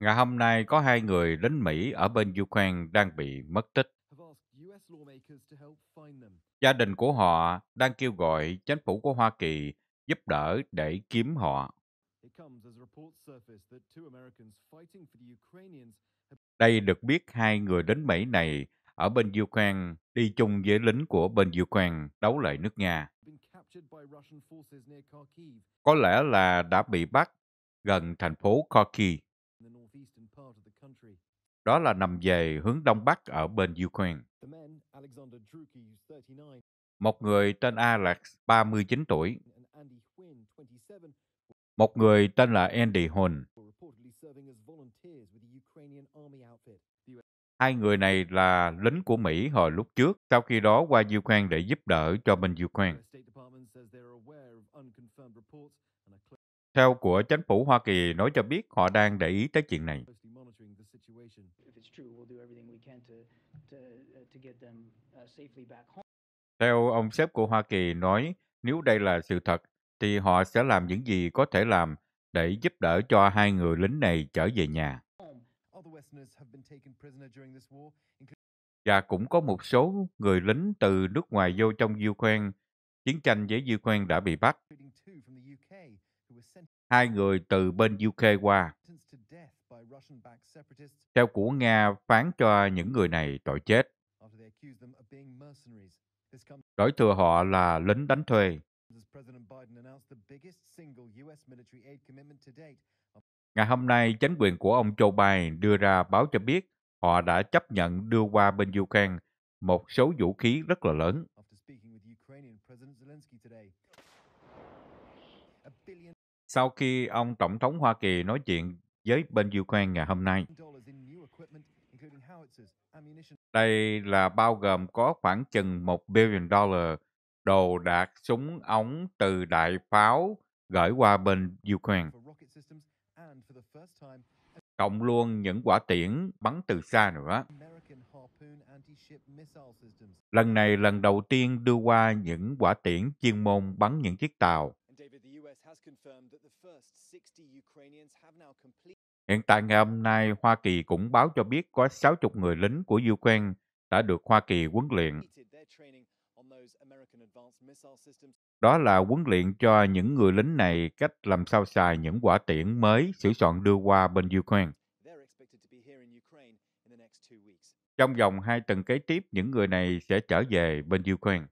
Ngày hôm nay có hai người lính Mỹ ở bên Ukraine đang bị mất tích. Gia đình của họ đang kêu gọi chính phủ của Hoa Kỳ giúp đỡ để kiếm họ. Đây được biết hai người đến Mỹ này ở bên Ukraine đi chung với lính của bên Ukraine đấu lại nước Nga có lẽ là đã bị bắt gần thành phố Kharkiv. Đó là nằm về hướng đông bắc ở bên Ukraine. Một người tên Alex, 39 tuổi, một người tên là Andy Hun. Hai người này là lính của Mỹ hồi lúc trước, sau khi đó qua Ukraine để giúp đỡ cho bên Ukraine. Theo của chính phủ Hoa Kỳ nói cho biết họ đang để ý tới chuyện này. Uh, uh, Theo ông sếp của Hoa Kỳ nói, nếu đây là sự thật, thì họ sẽ làm những gì có thể làm để giúp đỡ cho hai người lính này trở về nhà. Và cũng có một số người lính từ nước ngoài vô trong Ukraine chiến tranh với Ukraine đã bị bắt. Hai người từ bên UK qua. Theo của Nga phán cho những người này tội chết. Đổi thừa họ là lính đánh thuê. Ngày hôm nay, chính quyền của ông Joe Biden đưa ra báo cho biết họ đã chấp nhận đưa qua bên Ukraine một số vũ khí rất là lớn. Sau khi ông Tổng thống Hoa Kỳ nói chuyện với bên Ukraine ngày hôm nay, đây là bao gồm có khoảng chừng 1 billion dollar đồ đạc súng ống từ đại pháo gửi qua bên Ukraine. Cộng luôn những quả tiễn bắn từ xa nữa. Lần này lần đầu tiên đưa qua những quả tiễn chuyên môn bắn những chiếc tàu. Hiện tại ngày hôm nay, Hoa Kỳ cũng báo cho biết có 60 người lính của Ukraine đã được Hoa Kỳ huấn luyện. Đó là huấn luyện cho những người lính này cách làm sao xài những quả tiễn mới sửa soạn đưa qua bên Ukraine. Trong vòng hai tuần kế tiếp, những người này sẽ trở về bên Ukraine.